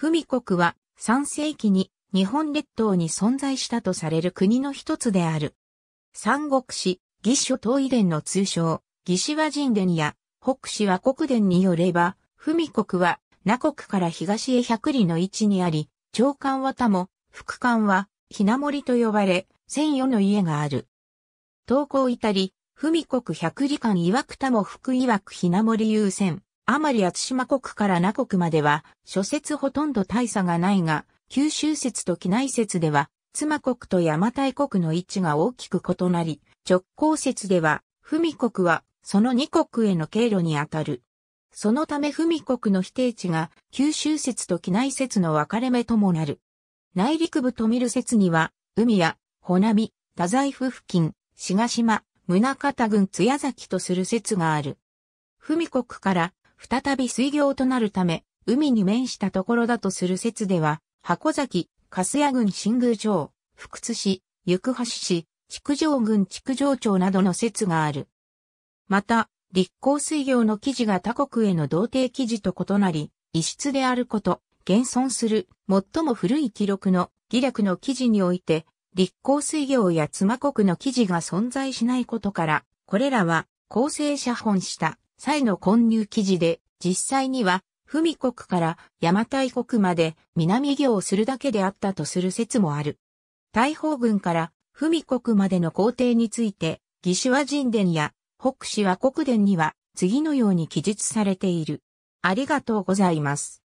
文国は3世紀に日本列島に存在したとされる国の一つである。三国志、義書東遺伝の通称、義氏和人伝や北氏和国伝によれば、文国は名国から東へ百里の位置にあり、長官は他も、副官は、ひな森と呼ばれ、千余の家がある。東高たり、文国百里間曰く他も福曰くひな森優先。あまり厚島国から那国までは、諸説ほとんど大差がないが、九州説と機内説では、妻国と山大台国の位置が大きく異なり、直行説では、文国は、その二国への経路にあたる。そのため文国の否定値が、九州説と機内説の分かれ目ともなる。内陸部と見る説には、海や、穂波、太宰府付近、志賀島、宗方郡津屋崎とする説がある。文国から再び水行となるため、海に面したところだとする説では、箱崎、粕谷郡新宮町、福津市、行橋市、築城郡築城町などの説がある。また、立候水行の記事が他国への同定記事と異なり、異質であること、現存する最も古い記録の義略の記事において、立候水行や妻国の記事が存在しないことから、これらは構成写本した際の混入記事で、実際には、文国から邪馬台国まで南行をするだけであったとする説もある。大砲軍から文国までの工程について、義手は神殿や北氏は国殿には次のように記述されている。ありがとうございます。